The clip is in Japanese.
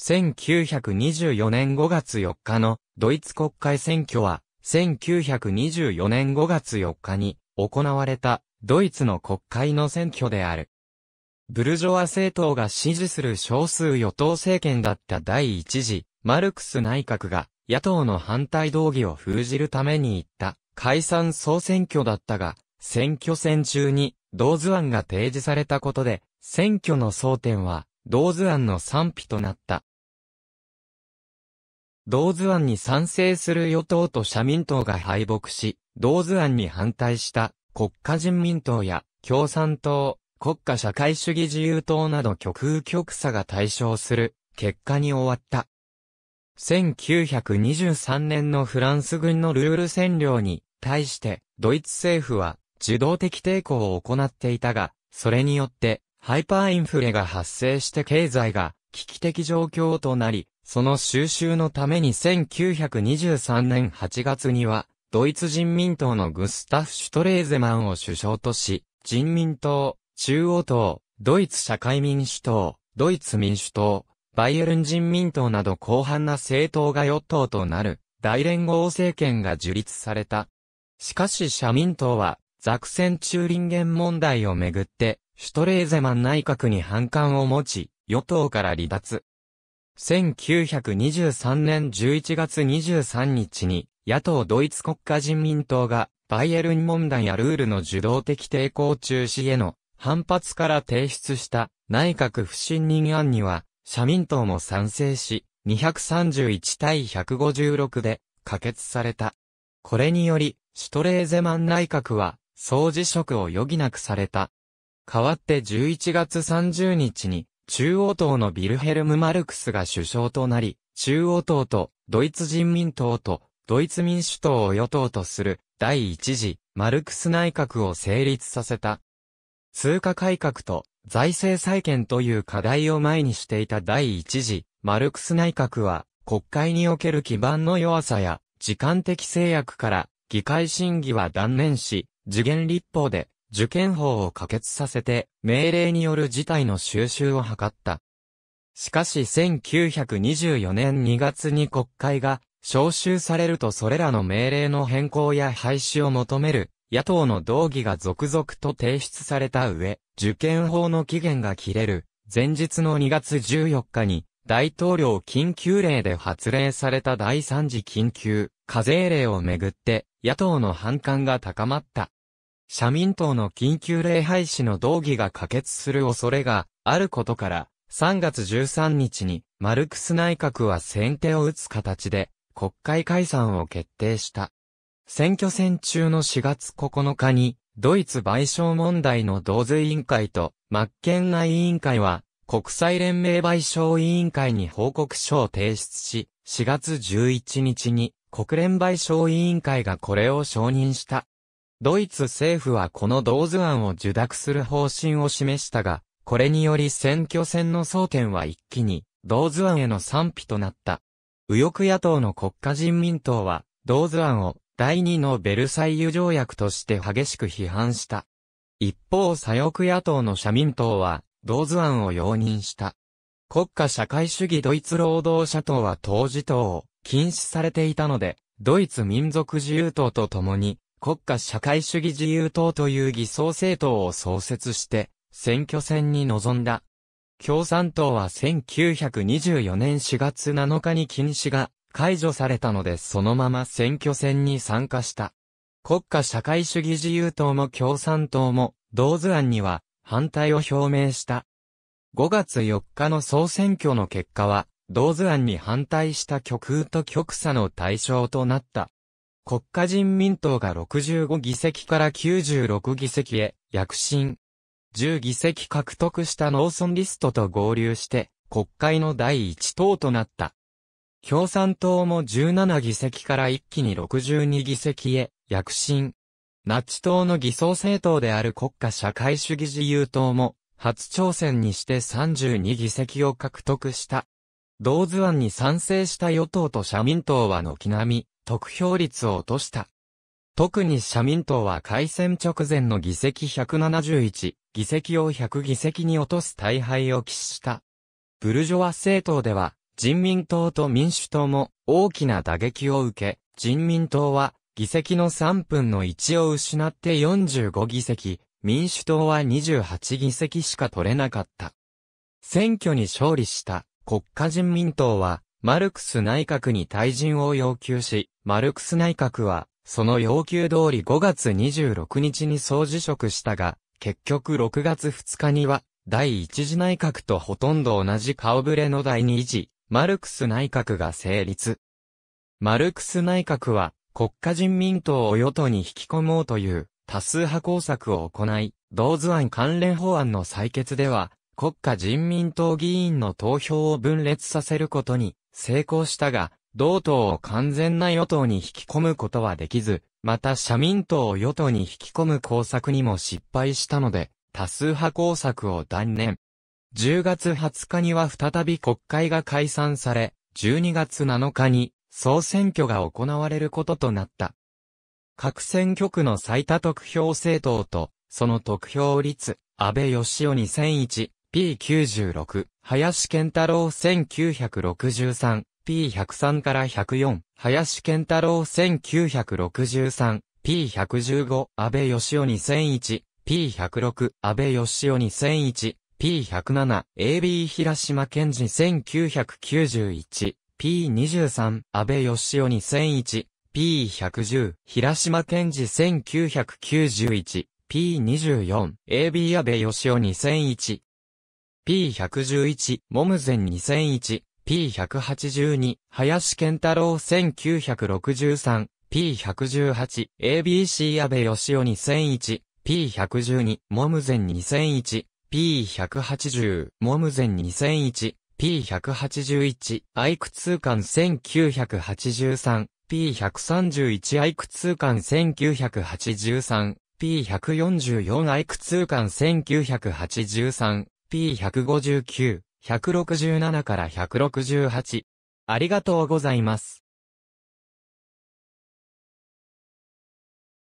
1924年5月4日のドイツ国会選挙は、1924年5月4日に行われたドイツの国会の選挙である。ブルジョア政党が支持する少数与党政権だった第一次、マルクス内閣が野党の反対動議を封じるために行った解散総選挙だったが、選挙戦中に同図案が提示されたことで、選挙の争点は同図案の賛否となった。同図案に賛成する与党と社民党が敗北し、同図案に反対した国家人民党や共産党、国家社会主義自由党など極右極左が対象する結果に終わった。1923年のフランス軍のルール占領に対してドイツ政府は受動的抵抗を行っていたが、それによってハイパーインフレが発生して経済が危機的状況となり、その収集のために1923年8月には、ドイツ人民党のグスタフ・シュトレーゼマンを首相とし、人民党、中央党、ドイツ社会民主党、ドイツ民主党、バイエルン人民党など広範な政党が与党となる大連合政権が樹立された。しかし社民党は、ザクセン中林元問題をめぐって、シュトレーゼマン内閣に反感を持ち、与党から離脱。1923年11月23日に、野党ドイツ国家人民党が、バイエルン問題やルールの受動的抵抗中止への反発から提出した内閣不信任案には、社民党も賛成し、231対156で可決された。これにより、シュトレーゼマン内閣は、総辞職を余儀なくされた。代わって11月30日に、中央党のビルヘルム・マルクスが首相となり、中央党とドイツ人民党とドイツ民主党を与党とする第一次マルクス内閣を成立させた。通貨改革と財政再建という課題を前にしていた第一次マルクス内閣は国会における基盤の弱さや時間的制約から議会審議は断念し、次元立法で受験法を可決させて、命令による事態の収拾を図った。しかし1924年2月に国会が召集されるとそれらの命令の変更や廃止を求める野党の動議が続々と提出された上、受験法の期限が切れる前日の2月14日に大統領緊急令で発令された第3次緊急課税令をめぐって野党の反感が高まった。社民党の緊急礼拝士の動議が可決する恐れがあることから、3月13日にマルクス内閣は先手を打つ形で国会解散を決定した。選挙戦中の4月9日にドイツ賠償問題の同税委員会とマッケンナ委員会は国際連盟賠償委員会に報告書を提出し、4月11日に国連賠償委員会がこれを承認した。ドイツ政府はこの同図案を受諾する方針を示したが、これにより選挙戦の争点は一気に、同図案への賛否となった。右翼野党の国家人民党は、同図案を第二のベルサイユ条約として激しく批判した。一方左翼野党の社民党は、同図案を容認した。国家社会主義ドイツ労働者党は当時党を禁止されていたので、ドイツ民族自由党と共に国家社会主義自由党という偽装政党を創設して、選挙戦に臨んだ。共産党は1924年4月7日に禁止が解除されたのでそのまま選挙戦に参加した。国家社会主義自由党も共産党も同図案には反対を表明した。5月4日の総選挙の結果は、同図案に反対した極右と極左の対象となった。国家人民党が65議席から96議席へ躍進。10議席獲得した農村リストと合流して、国会の第一党となった。共産党も17議席から一気に62議席へ躍進。ナチ党の偽装政党である国家社会主義自由党も初挑戦にして32議席を獲得した。同図案に賛成した与党と社民党は軒並み得票率を落とした。特に社民党は改選直前の議席171、議席を100議席に落とす大敗を喫した。ブルジョワ政党では、人民党と民主党も大きな打撃を受け、人民党は議席の3分の1を失って45議席、民主党は28議席しか取れなかった。選挙に勝利した国家人民党は、マルクス内閣に退陣を要求し、マルクス内閣は、その要求通り5月26日に総辞職したが、結局6月2日には、第一次内閣とほとんど同じ顔ぶれの第二次、マルクス内閣が成立。マルクス内閣は、国家人民党を与党に引き込もうという、多数派工作を行い、同図案関連法案の採決では、国家人民党議員の投票を分裂させることに成功したが、同党を完全な与党に引き込むことはできず、また社民党を与党に引き込む工作にも失敗したので、多数派工作を断念。10月20日には再び国会が解散され、12月7日に総選挙が行われることとなった。各選挙区の最多得票政党と、その得票率、安倍義雄2001、P96、林健太郎1963、P103 から104、林健太郎1963、P115、安倍義雄2001、P106、安倍義雄2001、P107、AB 平島健治1991、P23、安倍義雄2001、P110、平島健治1991、P24、AB 安倍義雄2001、P111、モムゼン2001、P182、林健太郎1963、P118、ABC 安倍義雄2001、P112、モムゼン2001、P180、モムゼン2001、P181、アイク通貫1983、P131 アイク通貫1983、P144 アイク通貫1983、P159、167から168。ありがとうございます。